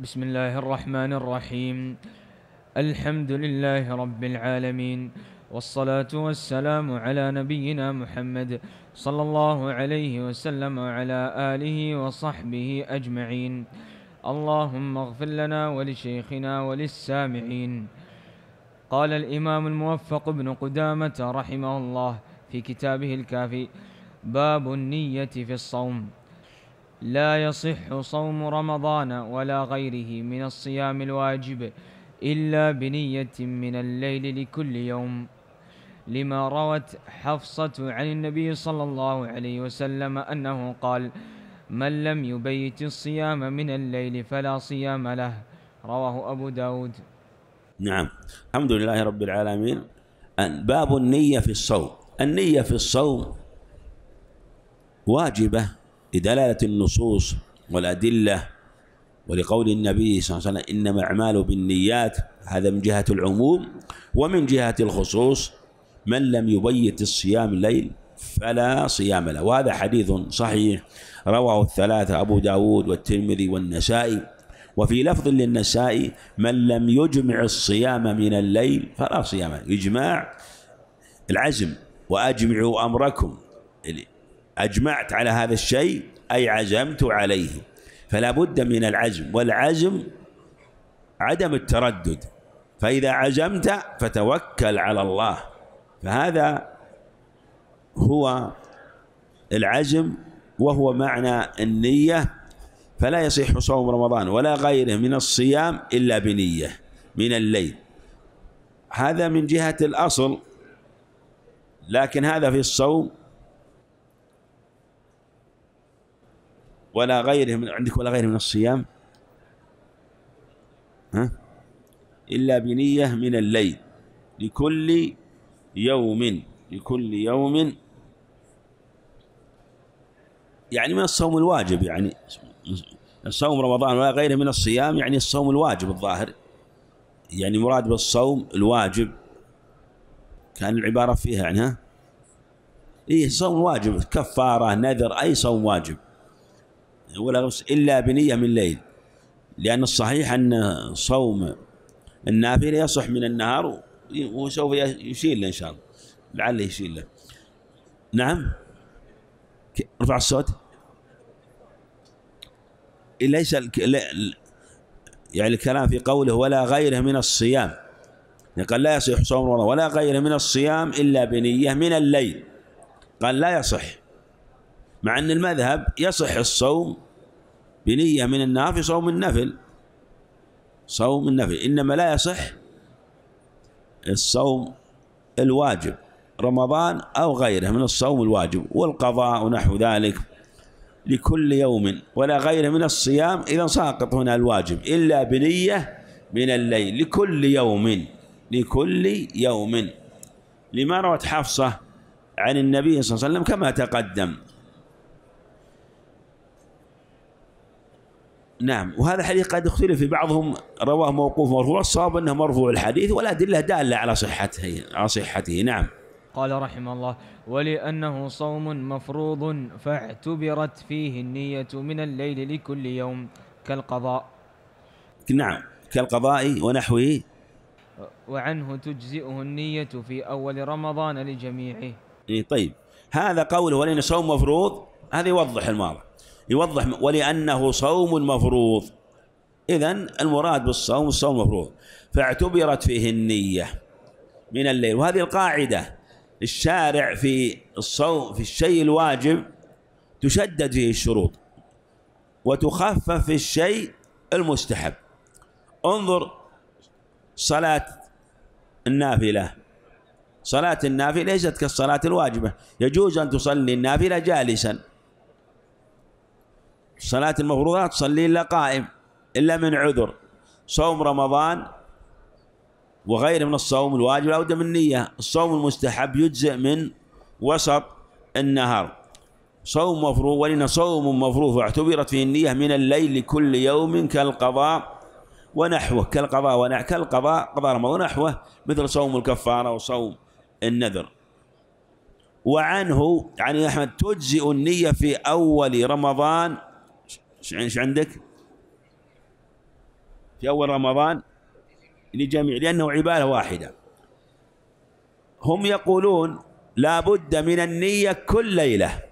بسم الله الرحمن الرحيم الحمد لله رب العالمين والصلاة والسلام على نبينا محمد صلى الله عليه وسلم وعلى آله وصحبه أجمعين اللهم اغفر لنا ولشيخنا وللسامعين قال الإمام الموفق ابن قدامة رحمه الله في كتابه الكافي باب النية في الصوم لا يصح صوم رمضان ولا غيره من الصيام الواجب إلا بنية من الليل لكل يوم لما روت حفصة عن النبي صلى الله عليه وسلم أنه قال من لم يبيت الصيام من الليل فلا صيام له رواه أبو داود نعم الحمد لله رب العالمين باب النية في الصوم النية في الصوم واجبة لدلالة النصوص والأدلة ولقول النبي صلى الله عليه وسلم إنما الأعمال بالنيات هذا من جهة العموم ومن جهة الخصوص من لم يبيت الصيام الليل فلا صيام له وهذا حديث صحيح رواه الثلاثة أبو داود والترمذي والنسائي وفي لفظ للنسائي من لم يجمع الصيام من الليل فلا صيام له إجماع العزم وأجمعوا أمركم أجمعت على هذا الشيء أي عزمت عليه فلا بد من العزم والعزم عدم التردد فإذا عزمت فتوكل على الله فهذا هو العزم وهو معنى النية فلا يصح صوم رمضان ولا غيره من الصيام إلا بنية من الليل هذا من جهة الأصل لكن هذا في الصوم ولا غيره من عندك ولا غيره من الصيام ها إلا بنية من الليل لكل يوم لكل يوم يعني من الصوم الواجب يعني صوم رمضان ولا غيره من الصيام يعني الصوم الواجب الظاهر يعني مراد بالصوم الواجب كان العبارة فيها عنها يعني، إيه صوم واجب كفارة نذر أي صوم واجب ولا غسل إلا بنية من ليل لأن الصحيح أن صوم النافلة يصح من النهار وسوف يشيل له إن شاء الله لعله يشيل له نعم رفع الصوت ليس يعني الكلام في قوله ولا غيره من الصيام يعني قال لا يصح صوم ولا غيره من الصيام إلا بنية من الليل قال لا يصح مع أن المذهب يصح الصوم بنية من النافل صوم النفل صوم النفل إنما لا يصح الصوم الواجب رمضان أو غيره من الصوم الواجب والقضاء ونحو ذلك لكل يوم ولا غيره من الصيام إذا ساقط هنا الواجب إلا بنية من الليل لكل يوم لكل يوم لما روت حفصة عن النبي صلى الله عليه وسلم كما تقدم نعم وهذا الحديث قد اختلف في بعضهم رواه موقوف مرفوع الصواب انه مرفوع الحديث ولا ادله داله على صحته على صحته نعم قال رحمه الله ولأنه صوم مفروض فاعتبرت فيه النية من الليل لكل يوم كالقضاء نعم كالقضاء ونحوه وعنه تجزئه النية في أول رمضان لجميعه إيه طيب هذا قوله ولأنه صوم مفروض هذا يوضح الماضي يوضح ولأنه صوم مفروض إذا المراد بالصوم الصوم مفروض فاعتبرت فيه النية من الليل وهذه القاعدة الشارع في الصوم في الشيء الواجب تشدد فيه الشروط وتخفف في الشيء المستحب انظر صلاة النافلة صلاة النافلة ليست كالصلاة الواجبة يجوز أن تصلي النافلة جالسا صلاة المفروضة تصلي إلا قائم إلا من عذر صوم رمضان وغيره من الصوم الواجب أو من النية الصوم المستحب يجزئ من وسط النهار صوم مفروض ولنا صوم مفروض واعتبرت فيه النية من الليل لكل يوم كالقضاء ونحوه كالقضاء ونحوه كالقضاء قضاء رمضان ونحوه مثل صوم الكفارة وصوم النذر وعنه عن أحمد تجزئ النية في أول رمضان ايش عندك؟ في أول رمضان لجميع لأنه عبادة واحدة هم يقولون لا بد من النية كل ليلة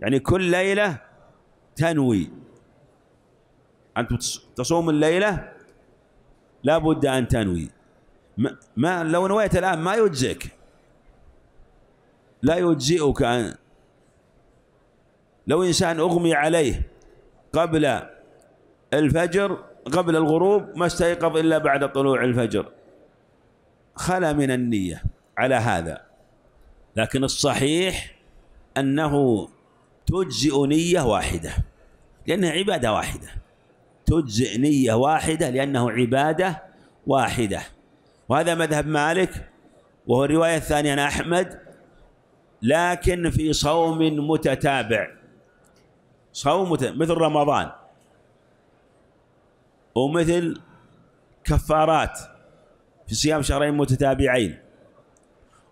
يعني كل ليلة تنوي انت تصوم الليلة لا بد أن تنوي ما, ما لو نويت الآن ما يجزئك لا يجزئك أن لو إنسان أغمي عليه قبل الفجر قبل الغروب ما استيقظ إلا بعد طلوع الفجر خلا من النية على هذا لكن الصحيح أنه تجزئ نية واحدة لأنها عبادة واحدة تجزئ نية واحدة لأنه عبادة واحدة وهذا مذهب مالك وهو الرواية الثانية عن أحمد لكن في صوم متتابع صوم مثل رمضان ومثل كفارات في صيام شهرين متتابعين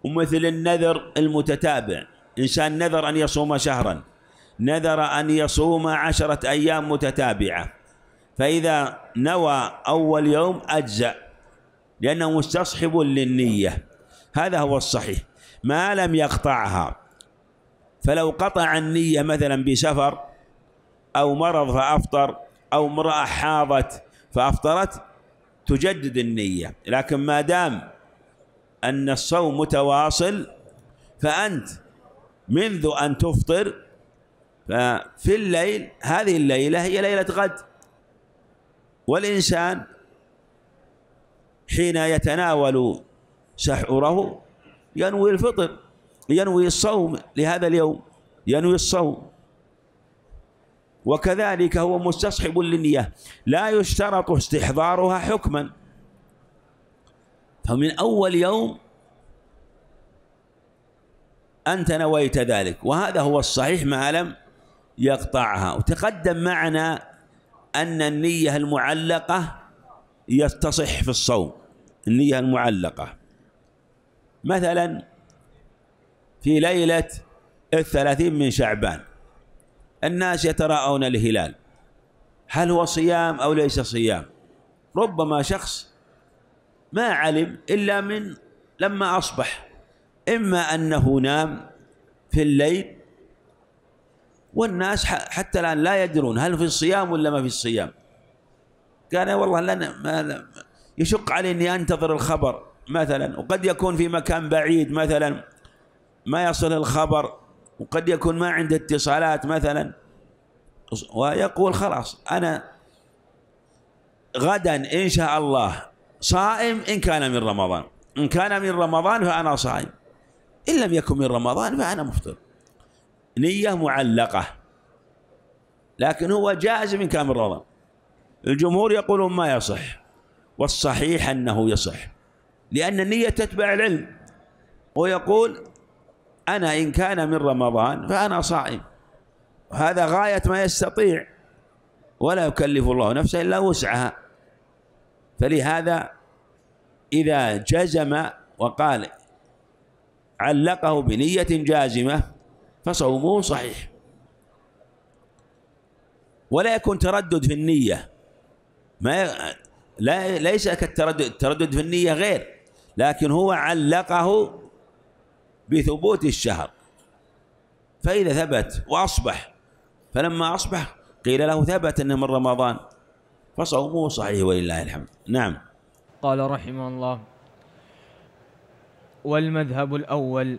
ومثل النذر المتتابع إنسان نذر أن يصوم شهرا نذر أن يصوم عشرة أيام متتابعة فإذا نوى أول يوم أجزأ لأنه مستصحب للنية هذا هو الصحيح ما لم يقطعها فلو قطع النية مثلا بسفر أو مرض فأفطر أو امرأة حاضت فأفطرت تجدد النية لكن ما دام أن الصوم متواصل فأنت منذ أن تفطر ففي الليل هذه الليلة هي ليلة غد والإنسان حين يتناول سحوره ينوي الفطر ينوي الصوم لهذا اليوم ينوي الصوم وكذلك هو مستصحب للنية لا يشترط استحضارها حكما فمن أول يوم أنت نويت ذلك وهذا هو الصحيح ما لم يقطعها وتقدم معنا أن النية المعلقة يستصح في الصوم النية المعلقة مثلا في ليلة الثلاثين من شعبان الناس يتراءون الهلال هل هو صيام أو ليس صيام ربما شخص ما علم إلا من لما أصبح إما أنه نام في الليل والناس حتى الآن لا يدرون هل في الصيام ولا ما في الصيام كان والله لنا ما يشق علي أني أنتظر الخبر مثلا وقد يكون في مكان بعيد مثلا ما يصل الخبر وقد يكون ما عنده اتصالات مثلا ويقول خلاص أنا غدا إن شاء الله صائم إن كان من رمضان إن كان من رمضان فأنا صائم إن لم يكن من رمضان فأنا مفطر نية معلقة لكن هو جائز إن كان من رمضان الجمهور يقولون ما يصح والصحيح أنه يصح لأن النية تتبع العلم ويقول أنا إن كان من رمضان فأنا صائم هذا غاية ما يستطيع ولا يكلف الله نفسه إلا وسعها فلهذا إذا جزم وقال علقه بنية جازمة فصومه صحيح ولا يكون تردد في النية ما لا ليس كالتردد التردد في النية غير لكن هو علقه بثبوت الشهر فإذا ثبت وأصبح فلما أصبح قيل له ثبت أنه من رمضان فصومه صحيح ولله الحمد نعم قال رحمه الله والمذهب الأول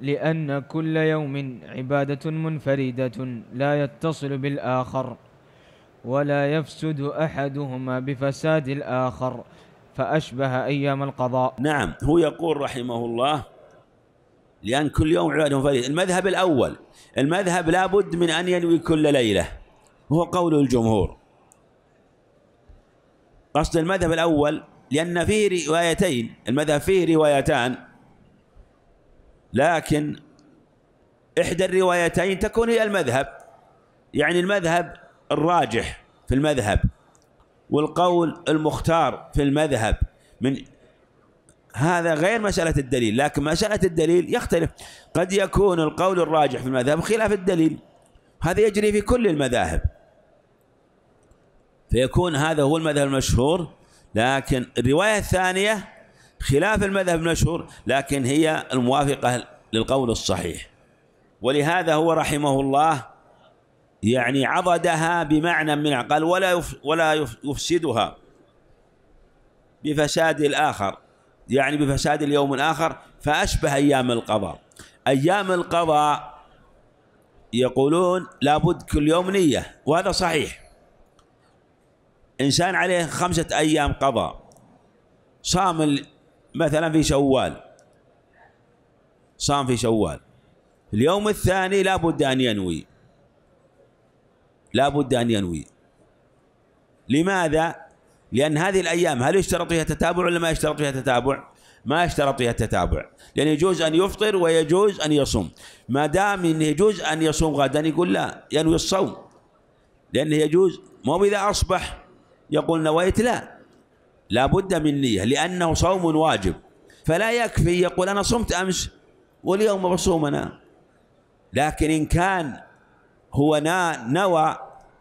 لأن كل يوم عبادة منفردة لا يتصل بالآخر ولا يفسد أحدهما بفساد الآخر فأشبه أيام القضاء نعم هو يقول رحمه الله لأن كل يوم عبادهم فريضة المذهب الأول المذهب لابد من أن ينوي كل ليلة هو قول الجمهور قصد المذهب الأول لأن فيه روايتين المذهب فيه روايتان لكن إحدى الروايتين تكون هي المذهب يعني المذهب الراجح في المذهب والقول المختار في المذهب من هذا غير مسألة الدليل لكن مسألة الدليل يختلف قد يكون القول الراجح في المذهب خلاف الدليل هذا يجري في كل المذاهب فيكون هذا هو المذهب المشهور لكن الرواية الثانية خلاف المذهب المشهور لكن هي الموافقة للقول الصحيح ولهذا هو رحمه الله يعني عضدها بمعنى من قال ولا ولا يفسدها بفساد الآخر يعني بفساد اليوم الآخر فأشبه أيام القضاء أيام القضاء يقولون لابد كل يوم نية وهذا صحيح إنسان عليه خمسة أيام قضاء صام مثلا في شوال صام في شوال اليوم الثاني لابد أن ينوي لابد أن ينوي لماذا؟ لأن هذه الأيام هل يشترط فيها تتابع ولا ما يشترط فيها تتابع؟ ما يشترط فيها التتابع لأن يجوز أن يفطر ويجوز أن يصوم ما دام أنه يجوز أن يصوم غدا يقول لا ينوي الصوم لأنه يجوز مو إذا أصبح يقول نويت لا لا بد من نية لأنه صوم واجب فلا يكفي يقول أنا صمت أمس واليوم بصوم أنا لكن إن كان هو نوى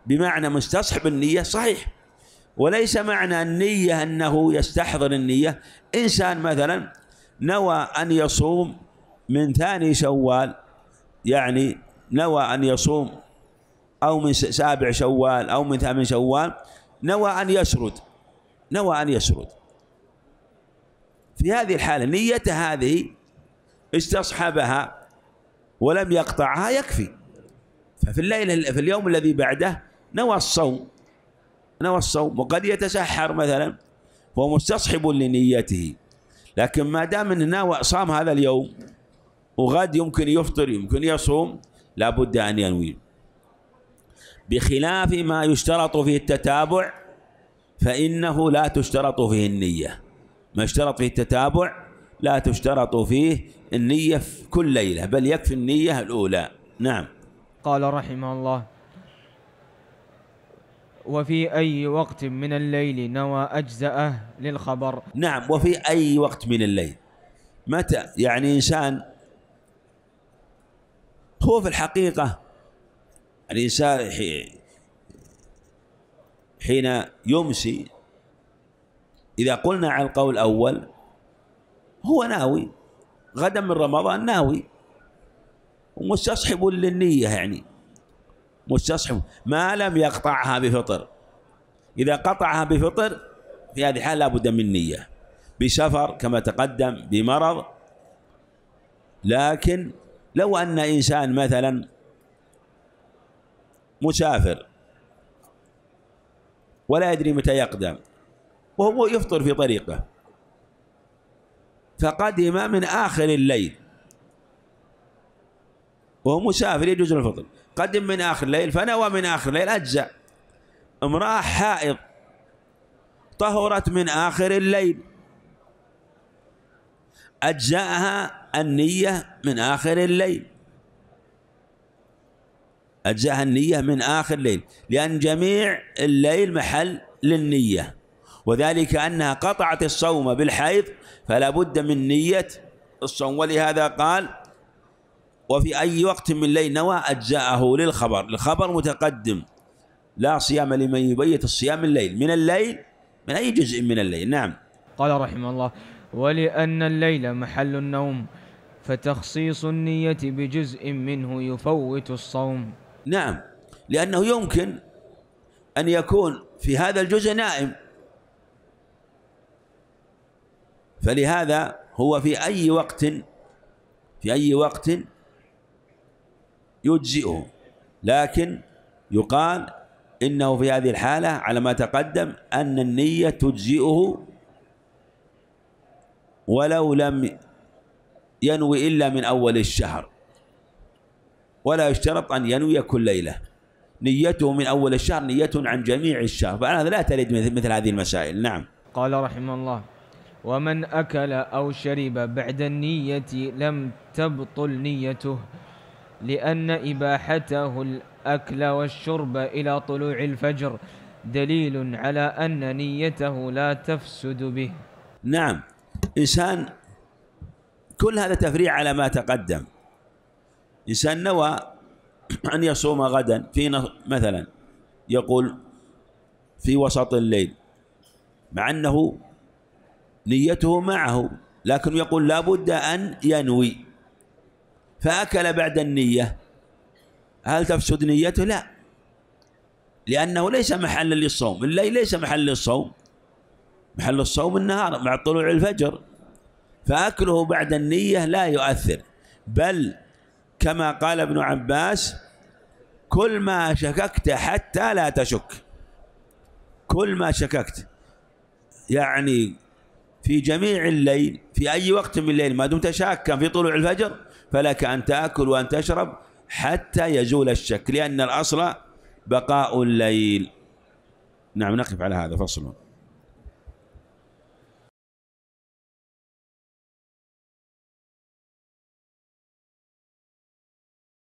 بمعنى مستصحب النية صحيح وليس معنى النية أنه يستحضر النية إنسان مثلا نوى أن يصوم من ثاني شوال يعني نوى أن يصوم أو من سابع شوال أو من ثامن شوال نوى أن يسرد نوى أن يسرد في هذه الحالة نيته هذه استصحبها ولم يقطعها يكفي ففي الليلة في اليوم الذي بعده نوى الصوم نوى الصوم وقد يتسحر مثلا هو مستصحب لنيته لكن ما دام انه نوى صام هذا اليوم وغد يمكن يفطر يمكن يصوم لابد ان ينوي بخلاف ما يشترط فيه التتابع فانه لا تشترط فيه النيه ما يشترط فيه التتابع لا تشترط فيه النيه في كل ليله بل يكفي النيه الاولى نعم قال رحمه الله وفي أي وقت من الليل نوى أجزأه للخبر نعم وفي أي وقت من الليل متى يعني إنسان هو في الحقيقة الإنسان حين يمسي إذا قلنا على القول الأول هو ناوي غدا من رمضان ناوي ومستصحب للنية يعني مستصحب ما لم يقطعها بفطر إذا قطعها بفطر في هذه الحالة لابد من نية بسفر كما تقدم بمرض لكن لو أن إنسان مثلا مسافر ولا يدري متى يقدم وهو يفطر في طريقه فقدم من آخر الليل وهو مسافر يجوز الفطر قدم من آخر الليل فنوى من آخر الليل أجزع امرأة حائض طهرت من آخر الليل أجزأها النية من آخر الليل أجزأها النية من آخر الليل لأن جميع الليل محل للنية وذلك أنها قطعت الصوم بالحيض فلا بد من نية الصوم ولهذا قال وفي أي وقت من الليل نوى أجزاءه للخبر الخبر متقدم لا صيام لمن يبيت الصيام الليل من الليل من أي جزء من الليل نعم قال رحمه الله ولأن الليل محل النوم فتخصيص النية بجزء منه يفوت الصوم نعم لأنه يمكن أن يكون في هذا الجزء نائم فلهذا هو في أي وقت في أي وقت يجزئه لكن يقال إنه في هذه الحالة على ما تقدم أن النية تجزئه ولو لم ينوي إلا من أول الشهر ولا يشترط أن ينوي كل ليلة نيته من أول الشهر نية عن جميع الشهر فعلى هذا لا ترد مثل هذه المسائل نعم قال رحمه الله ومن أكل أو شرب بعد النية لم تبطل نيته لأن إباحته الأكل والشرب إلى طلوع الفجر دليل على أن نيته لا تفسد به نعم إنسان كل هذا تفريع على ما تقدم إنسان نوى أن يصوم غدا في مثلا يقول في وسط الليل مع أنه نيته معه لكن يقول لابد أن ينوي فأكل بعد النية هل تفسد نيته؟ لا لأنه ليس محلا للصوم الليل ليس محل للصوم محل الصوم النهار مع طلوع الفجر فأكله بعد النية لا يؤثر بل كما قال ابن عباس كل ما شككت حتى لا تشك كل ما شككت يعني في جميع الليل في أي وقت من الليل ما دمت شاكا في طلوع الفجر فلك أن تأكل وأن تشرب حتى يزول الشك لأن الأصل بقاء الليل نعم نقف على هذا فصل